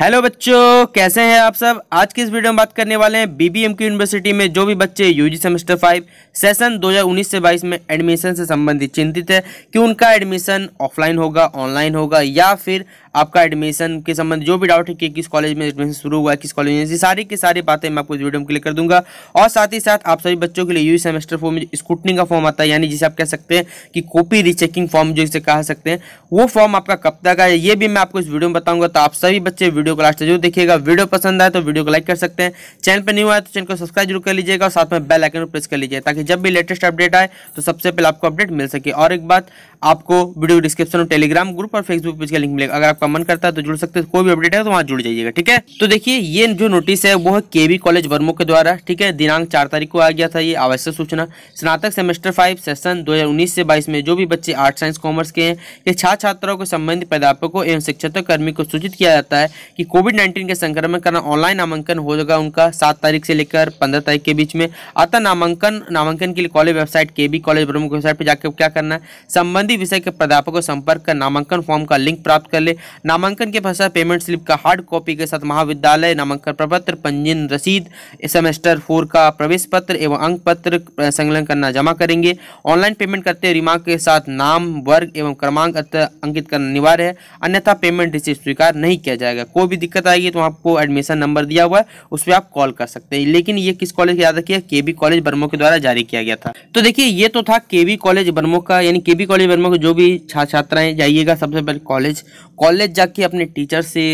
hello बच्चों कैसे हैं आप सब आज के इस वीडियो में बात करने वाले हैं बीबीएम की यूनिवर्सिटी में जो भी बच्चे यूजी सेमेस्टर फाइव सेशन 2019 से 22 में एडमिशन से संबंधित चिंतित है कि उनका एडमिशन ऑफलाइन होगा ऑनलाइन होगा या फिर आपका एडमिशन के संबंध जो भी डाउट है कि किस कॉलेज में एडमिशन शुरू हुआ है किस कॉलेज में सारी की सारी बातें मैं आपको इस वीडियो में क्लिक कर दूंगा और साथ ही साथ आप सभी बच्चों के लिए यूजी सेमेस्टर फॉर्म में स्कूटनी का फॉर्म आता है यानी जिसे आप कह सकते हैं कि कॉपी रिचेकिंग फॉर्म जो इसे कह सकते हैं वो फॉर्म आपका कब तक है ये भी मैं आपको इस वीडियो में बताऊंगा तो आप सभी बच्चे वीडियो वीडियो को लास्ट जरूर देखिएगा वीडियो पसंद आए तो वीडियो को लाइक कर सकते हैं चैनल पर न्यू आए तो चैनल को सब्सक्राइब जरूर कर लीजिएगा और साथ में बेल आइकन प्रेस कर लीजिए ताकि जब भी लेटेस्ट अपडेट आए तो सबसे पहले आपको अपडेट मिल सके और एक बात आपको वीडियो डिस्क्रिप्शन और टेलीग्राम ग्रुप और फेसबुक पेज का लिंक मिलेगा अगर आपका मन करता है तो जुड़ सकते हैं कोई भी अपडेट है तो वहाँ जुड़ जाइएगा ठीक है तो देखिए ये जो नोटिस है वो है केवी कॉलेज वर्मो के द्वारा ठीक है दिनांक चार तारीख को आ गया था ये आवश्यक सूचना स्नातक सेमेस्टर फाइव सेशन दो से बाईस में जो भी बच्चे आर्ट साइंस कॉमर्स के हैं या छात्र छात्राओं के संबंधित प्राध्यापकों एवं शिक्षक कर्मी को सूचित किया जाता है कि कोविड नाइन्टीन के संक्रमण करना ऑनलाइन नामांकन हो जाएगा उनका सात तारीख से लेकर पंद्रह तारीख के बीच में अतः नामांकन नामांकन के लिए कॉलेज वेबसाइट के कॉलेज वर्मो की वेबसाइट पर जाकर क्या करना है संबंधित संबंधी विषय के प्राध्यापक को संपर्क कर नामांकन फॉर्म का लिंक प्राप्त कर ले नामांकन के पश्चात पेमेंट स्लिप का हार्ड कॉपी के साथ महाविद्यालय नामांकन प्रपत्र पंजीयन रसीद सेमेस्टर फोर का प्रवेश पत्र एवं अंक पत्र संलग्न करना जमा करेंगे ऑनलाइन पेमेंट करते रिमार्क के साथ नाम वर्ग एवं क्रमांक अंकित करना अनिवार्य है अन्यथा पेमेंट रिसीव स्वीकार नहीं किया जाएगा कोई भी दिक्कत आएगी तो आपको एडमिशन नंबर दिया हुआ है उस पर आप कॉल कर सकते हैं लेकिन ये किस कॉलेज याद रखिए केबी कॉलेज बर्मो के द्वारा जारी किया गया था तो देखिए ये तो था केबी कॉलेज बर्मो का यानी केबी कॉलेज फ्यूचर में जो भी छात्र छात्राएं जाइएगा सबसे पहले कॉलेज कॉलेज जाके अपने टीचर से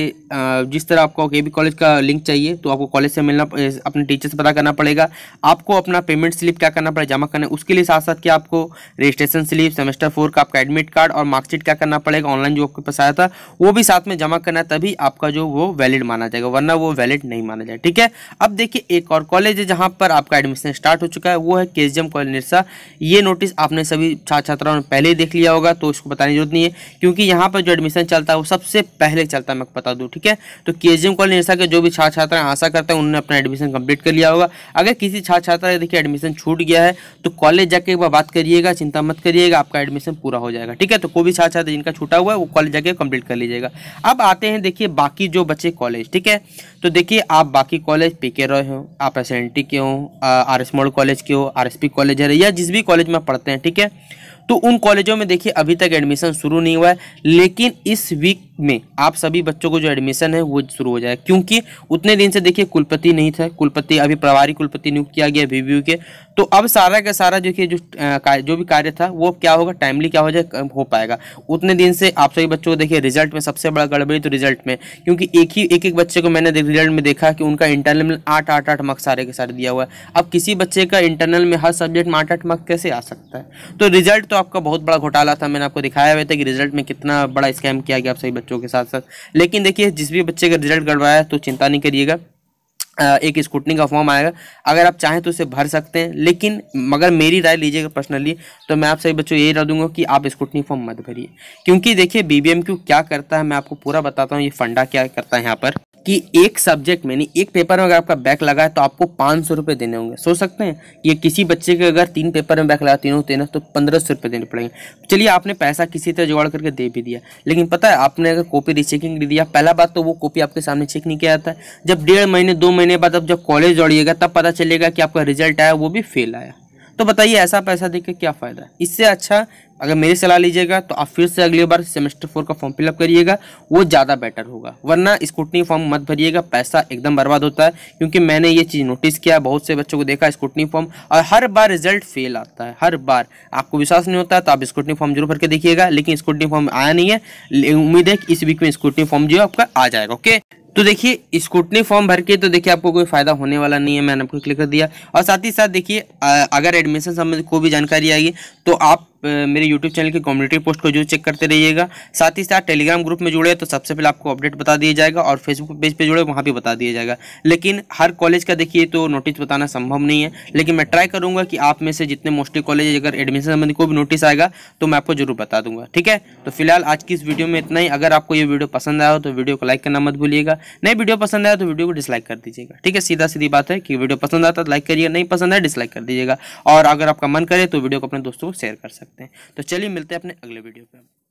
जिस तरह आपको के बी कॉलेज का लिंक चाहिए तो आपको कॉलेज से मिलना अपने टीचर से पता करना पड़ेगा आपको अपना पेमेंट स्लिप क्या करना पड़ेगा जमा करना उसके लिए साथ साथ क्या आपको रजिस्ट्रेशन स्लिप सेमेस्टर फोर का आपका एडमिट कार्ड और मार्कशीट क्या करना पड़ेगा ऑनलाइन जो आपके पास आया था वो भी साथ में जमा करना है तभी आपका जो वो वैलिड माना जाएगा वरना वो वैलिड नहीं माना जाएगा ठीक है अब देखिए एक और कॉलेज है जहाँ पर आपका एडमिशन स्टार्ट हो चुका है वो है के कॉलेज निरसा ये नोटिस आपने सभी छात्र छात्राओं ने पहले ही देख देख लिया होगा तो इसको बताने की जरूरत नहीं है क्योंकि यहाँ पर जो एडमिशन चलता है वो सबसे पहले चलता है मैं बता दूँ ठीक है तो के जी एम कॉलेज के जो भी छात्र छात्रा आशा करते हैं उन्होंने अपना एडमिशन कंप्लीट कर लिया होगा अगर किसी छात्र छात्रा का देखिए एडमिशन छूट गया है तो कॉलेज जाके एक बार बात करिएगा चिंता मत करिएगा आपका एडमिशन पूरा हो जाएगा ठीक है तो कोई भी छात्र छात्र जिनका छूटा हुआ है वो कॉलेज जाके कंप्लीट कर लीजिएगा अब आते हैं देखिए बाकी जो बचे कॉलेज ठीक है तो देखिए आप बाकी कॉलेज पी के रॉय हो आप एस एन टी के हो आर एस मॉल कॉलेज के हो आर एस पी कॉलेज है या जिस भी कॉलेज में पढ़ते हैं ठीक है तो उन कॉलेजों में देखिए अभी तक एडमिशन शुरू नहीं हुआ है लेकिन इस वीक में आप सभी बच्चों को जो एडमिशन है वो शुरू हो जाए क्योंकि उतने दिन से देखिए कुलपति नहीं था कुलपति अभी प्रभारी कुलपति नियुक्त किया गया वी के तो अब सारा का सारा देखिए जो जो भी कार्य था वो क्या होगा टाइमली क्या हो जाए हो पाएगा उतने दिन से आप सभी बच्चों को देखिए रिजल्ट में सबसे बड़ा गड़बड़ी तो रिजल्ट में क्योंकि एक ही एक एक बच्चे को मैंने रिजल्ट में देखा कि उनका इंटरनल में आठ आठ आठ मार्क्स सारे के सारे दिया हुआ है अब किसी बच्चे का इंटरनल में हर सब्जेक्ट में आठ आठ मार्क्स कैसे आ सकता है तो रिजल्ट तो आपका बहुत बड़ा घोटाला था मैंने आपको दिखाया हुआ था कि रिजल्ट में कितना बड़ा स्कैम किया गया आप सभी बच्चों के साथ साथ लेकिन देखिए जिस भी बच्चे का रिजल्ट गड़वाया तो चिंता नहीं करिएगा एक स्कूटनी का फॉर्म आएगा अगर आप चाहें तो उसे भर सकते हैं लेकिन मगर मेरी राय लीजिएगा पर्सनली तो मैं आप सभी बच्चों यही रह दूंगा कि आप स्कूटनी फॉर्म मत भरिए क्योंकि देखिए बी क्या करता है मैं आपको पूरा बताता हूँ ये फंडा क्या करता है यहाँ पर कि एक सब्जेक्ट में नहीं एक पेपर में अगर आपका बैक लगा है तो आपको पाँच सौ रुपये देने होंगे सोच सकते हैं ये किसी बच्चे के अगर तीन पेपर में बैक लगा तीनों तीनों तो पंद्रह सौ रुपये देने पड़ेंगे चलिए आपने पैसा किसी तरह जुगाड़ करके दे भी दिया लेकिन पता है आपने अगर कॉपी रिचेकिंग दिया पहला बात तो वो कॉपी आपके सामने चेक नहीं किया जाता है जब डेढ़ महीने दो महीने महीने बाद आप जब कॉलेज दौड़िएगा तब पता चलेगा कि आपका रिजल्ट आया वो भी फेल आया तो बताइए ऐसा पैसा देकर क्या फ़ायदा है इससे अच्छा अगर मेरी सलाह लीजिएगा तो आप फिर से अगली बार सेमेस्टर फोर का फॉर्म फिलअप करिएगा वो ज़्यादा बेटर होगा वरना स्कूटनी फॉर्म मत भरिएगा पैसा एकदम बर्बाद होता है क्योंकि मैंने ये चीज़ नोटिस किया बहुत से बच्चों को देखा स्कूटनी फॉर्म और हर बार रिजल्ट फेल आता है हर बार आपको विश्वास नहीं होता तो आप स्कूटनी फॉर्म जरूर भर के देखिएगा लेकिन स्कूटनी फॉर्म आया नहीं है उम्मीद है कि इस वीक में स्कूटनी फॉर्म जो है आपका आ जाएगा ओके तो देखिए स्कूटनी फॉर्म भर के तो देखिए आपको कोई फायदा होने वाला नहीं है मैंने आपको क्लिक कर दिया और साथ ही साथ देखिए अगर एडमिशन संबंधित कोई भी जानकारी आएगी तो आप मेरे यूट्यूब चैनल की कम्युनिटी पोस्ट को जरूर चेक करते रहिएगा साथ ही साथ टेलीग्राम ग्रुप में जुड़े तो सबसे पहले आपको अपडेट बता दिया जाएगा और फेसबुक पेज पर जुड़े वहाँ भी बता दिया जाएगा लेकिन हर कॉलेज का देखिए तो नोटिस बताना संभव नहीं है लेकिन मैं ट्राई करूँगा कि आप में से जितने मोस्टली कॉलेज अगर एडमिशन संबंधी कोई भी नोटिस आएगा तो मैं आपको जरूर बता दूंगा ठीक है तो फिलहाल आज की इस वीडियो में इतना ही अगर आपको ये वीडियो पसंद आया हो तो वीडियो को लाइक करना मत भूलिएगा नहीं वीडियो पसंद आया तो वीडियो को डिसलाइक कर दीजिएगा ठीक है सीधा सीधी बात है कि वीडियो पसंद आता तो लाइक करिएगा नहीं पसंद है डिसलाइक कर दीजिएगा और अगर आपका मन करे तो वीडियो को अपने दोस्तों को शेयर कर सकते सकते हैं तो चलिए मिलते हैं अपने अगले वीडियो पर